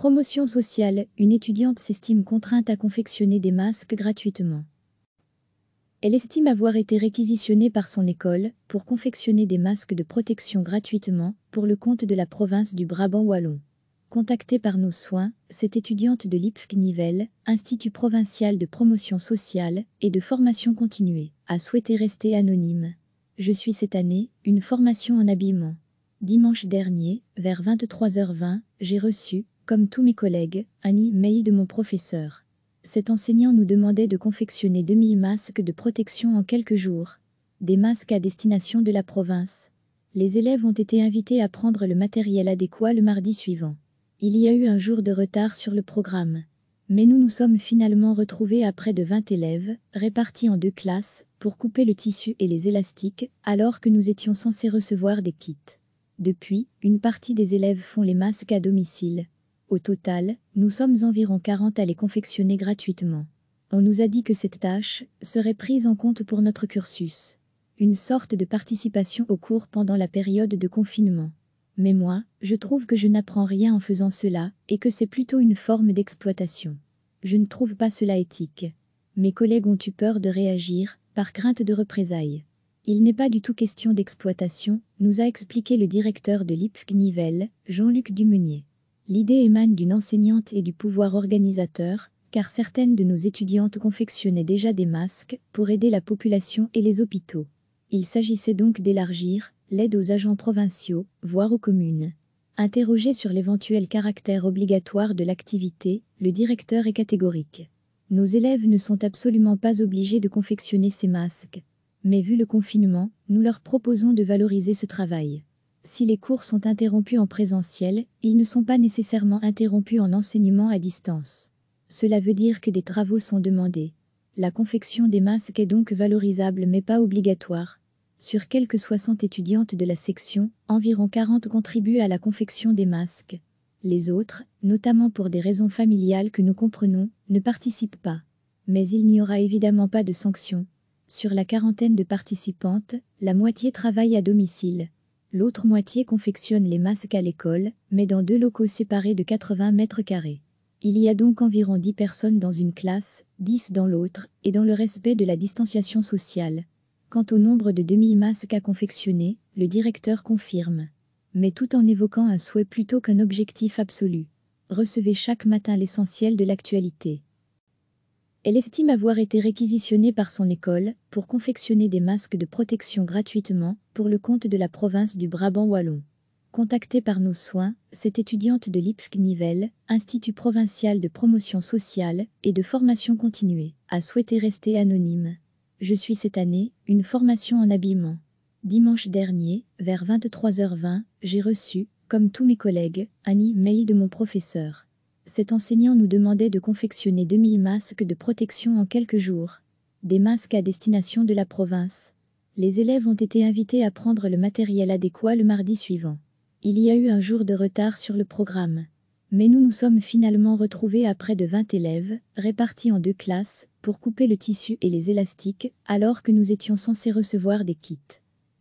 Promotion sociale, une étudiante s'estime contrainte à confectionner des masques gratuitement. Elle estime avoir été réquisitionnée par son école pour confectionner des masques de protection gratuitement pour le compte de la province du Brabant wallon. Contactée par nos soins, cette étudiante de l'IPFC Nivelle, Institut provincial de promotion sociale et de formation continuée, a souhaité rester anonyme. Je suis cette année une formation en habillement. Dimanche dernier, vers 23h20, j'ai reçu, comme tous mes collègues, Annie Meille de mon professeur. Cet enseignant nous demandait de confectionner 2000 masques de protection en quelques jours. Des masques à destination de la province. Les élèves ont été invités à prendre le matériel adéquat le mardi suivant. Il y a eu un jour de retard sur le programme. Mais nous nous sommes finalement retrouvés à près de 20 élèves, répartis en deux classes, pour couper le tissu et les élastiques, alors que nous étions censés recevoir des kits. Depuis, une partie des élèves font les masques à domicile, au total, nous sommes environ 40 à les confectionner gratuitement. On nous a dit que cette tâche serait prise en compte pour notre cursus. Une sorte de participation au cours pendant la période de confinement. Mais moi, je trouve que je n'apprends rien en faisant cela et que c'est plutôt une forme d'exploitation. Je ne trouve pas cela éthique. Mes collègues ont eu peur de réagir, par crainte de représailles. Il n'est pas du tout question d'exploitation, nous a expliqué le directeur de l'IPNivel, Jean-Luc Dumenier. L'idée émane d'une enseignante et du pouvoir organisateur, car certaines de nos étudiantes confectionnaient déjà des masques pour aider la population et les hôpitaux. Il s'agissait donc d'élargir l'aide aux agents provinciaux, voire aux communes. Interrogé sur l'éventuel caractère obligatoire de l'activité, le directeur est catégorique. Nos élèves ne sont absolument pas obligés de confectionner ces masques. Mais vu le confinement, nous leur proposons de valoriser ce travail. Si les cours sont interrompus en présentiel, ils ne sont pas nécessairement interrompus en enseignement à distance. Cela veut dire que des travaux sont demandés. La confection des masques est donc valorisable mais pas obligatoire. Sur quelques 60 étudiantes de la section, environ 40 contribuent à la confection des masques. Les autres, notamment pour des raisons familiales que nous comprenons, ne participent pas. Mais il n'y aura évidemment pas de sanctions. Sur la quarantaine de participantes, la moitié travaille à domicile. L'autre moitié confectionne les masques à l'école, mais dans deux locaux séparés de 80 mètres carrés. Il y a donc environ 10 personnes dans une classe, 10 dans l'autre, et dans le respect de la distanciation sociale. Quant au nombre de 2000 masques à confectionner, le directeur confirme. Mais tout en évoquant un souhait plutôt qu'un objectif absolu. Recevez chaque matin l'essentiel de l'actualité. Elle estime avoir été réquisitionnée par son école pour confectionner des masques de protection gratuitement pour le compte de la province du Brabant wallon. Contactée par nos soins, cette étudiante de lipfc nivelle Institut provincial de promotion sociale et de formation continuée, a souhaité rester anonyme. Je suis cette année une formation en habillement. Dimanche dernier, vers 23h20, j'ai reçu, comme tous mes collègues, un e Mail de mon professeur cet enseignant nous demandait de confectionner 2000 masques de protection en quelques jours. Des masques à destination de la province. Les élèves ont été invités à prendre le matériel adéquat le mardi suivant. Il y a eu un jour de retard sur le programme. Mais nous nous sommes finalement retrouvés à près de 20 élèves, répartis en deux classes, pour couper le tissu et les élastiques, alors que nous étions censés recevoir des kits.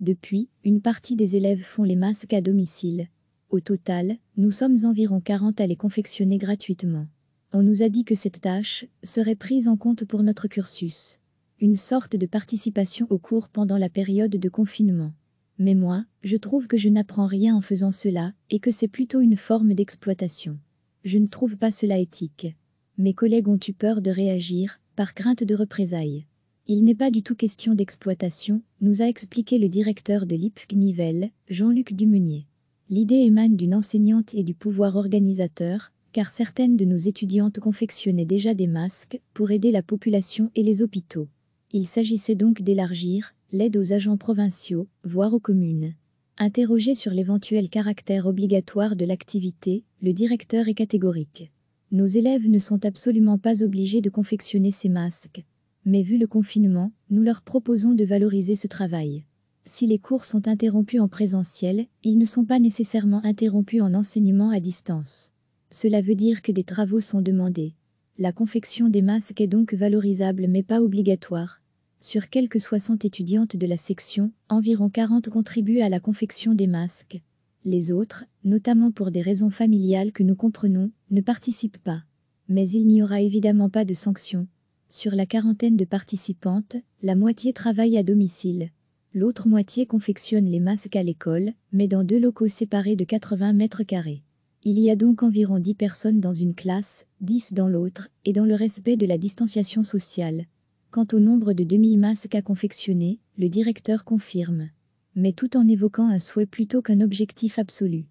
Depuis, une partie des élèves font les masques à domicile, au total, nous sommes environ 40 à les confectionner gratuitement. On nous a dit que cette tâche serait prise en compte pour notre cursus. Une sorte de participation au cours pendant la période de confinement. Mais moi, je trouve que je n'apprends rien en faisant cela et que c'est plutôt une forme d'exploitation. Je ne trouve pas cela éthique. Mes collègues ont eu peur de réagir, par crainte de représailles. Il n'est pas du tout question d'exploitation, nous a expliqué le directeur de l'IPFG Nivelle, Jean-Luc Dumeunier. L'idée émane d'une enseignante et du pouvoir organisateur, car certaines de nos étudiantes confectionnaient déjà des masques pour aider la population et les hôpitaux. Il s'agissait donc d'élargir l'aide aux agents provinciaux, voire aux communes. Interrogé sur l'éventuel caractère obligatoire de l'activité, le directeur est catégorique. Nos élèves ne sont absolument pas obligés de confectionner ces masques. Mais vu le confinement, nous leur proposons de valoriser ce travail si les cours sont interrompus en présentiel, ils ne sont pas nécessairement interrompus en enseignement à distance. Cela veut dire que des travaux sont demandés. La confection des masques est donc valorisable mais pas obligatoire. Sur quelques 60 étudiantes de la section, environ 40 contribuent à la confection des masques. Les autres, notamment pour des raisons familiales que nous comprenons, ne participent pas. Mais il n'y aura évidemment pas de sanctions. Sur la quarantaine de participantes, la moitié travaille à domicile. L'autre moitié confectionne les masques à l'école, mais dans deux locaux séparés de 80 mètres carrés. Il y a donc environ 10 personnes dans une classe, 10 dans l'autre, et dans le respect de la distanciation sociale. Quant au nombre de demi-masques à confectionner, le directeur confirme. Mais tout en évoquant un souhait plutôt qu'un objectif absolu.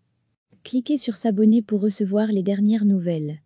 Cliquez sur s'abonner pour recevoir les dernières nouvelles.